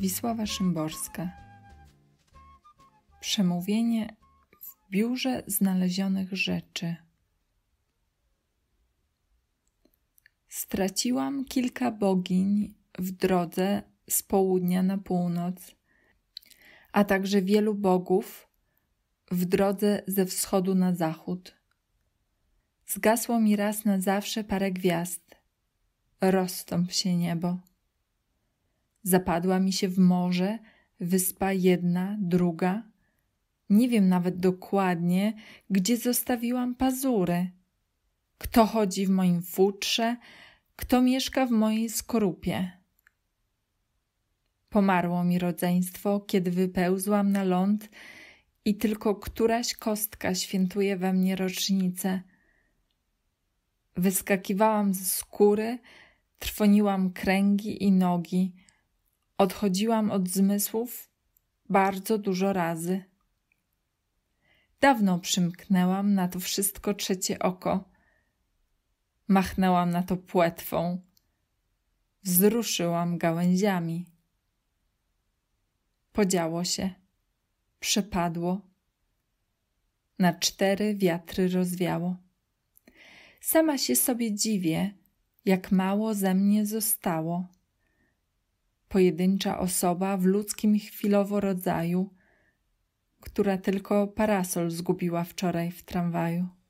Wisława Szymborska. Przemówienie w biurze znalezionych rzeczy. Straciłam kilka bogiń w drodze z południa na północ, a także wielu bogów w drodze ze wschodu na zachód. Zgasło mi raz na zawsze parę gwiazd. Rozstąp się niebo. Zapadła mi się w morze wyspa jedna, druga. Nie wiem nawet dokładnie, gdzie zostawiłam pazury. Kto chodzi w moim futrze, kto mieszka w mojej skorupie. Pomarło mi rodzeństwo, kiedy wypełzłam na ląd i tylko któraś kostka świętuje we mnie rocznicę. Wyskakiwałam z skóry, trwoniłam kręgi i nogi – Odchodziłam od zmysłów bardzo dużo razy. Dawno przymknęłam na to wszystko trzecie oko. Machnęłam na to płetwą. Wzruszyłam gałęziami. Podziało się. Przepadło. Na cztery wiatry rozwiało. Sama się sobie dziwię, jak mało ze mnie zostało pojedyncza osoba w ludzkim chwilowo rodzaju, która tylko parasol zgubiła wczoraj w tramwaju.